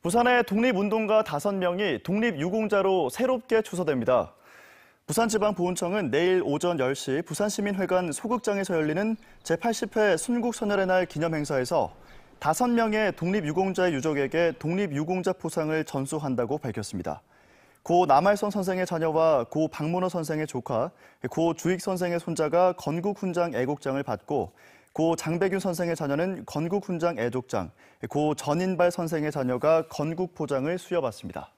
부산의 독립운동가 5명이 독립유공자로 새롭게 추서됩니다. 부산지방보훈청은 내일 오전 10시 부산시민회관 소극장에서 열리는 제80회 순국선열의 날 기념행사에서 5명의 독립유공자의 유족에게 독립유공자 포상을 전수한다고 밝혔습니다. 고 남할선 선생의 자녀와 고 박문호 선생의 조카, 고 주익 선생의 손자가 건국훈장 애국장을 받고 고 장백윤 선생의 자녀는 건국훈장 애족장, 고 전인발 선생의 자녀가 건국포장을 수여받습니다.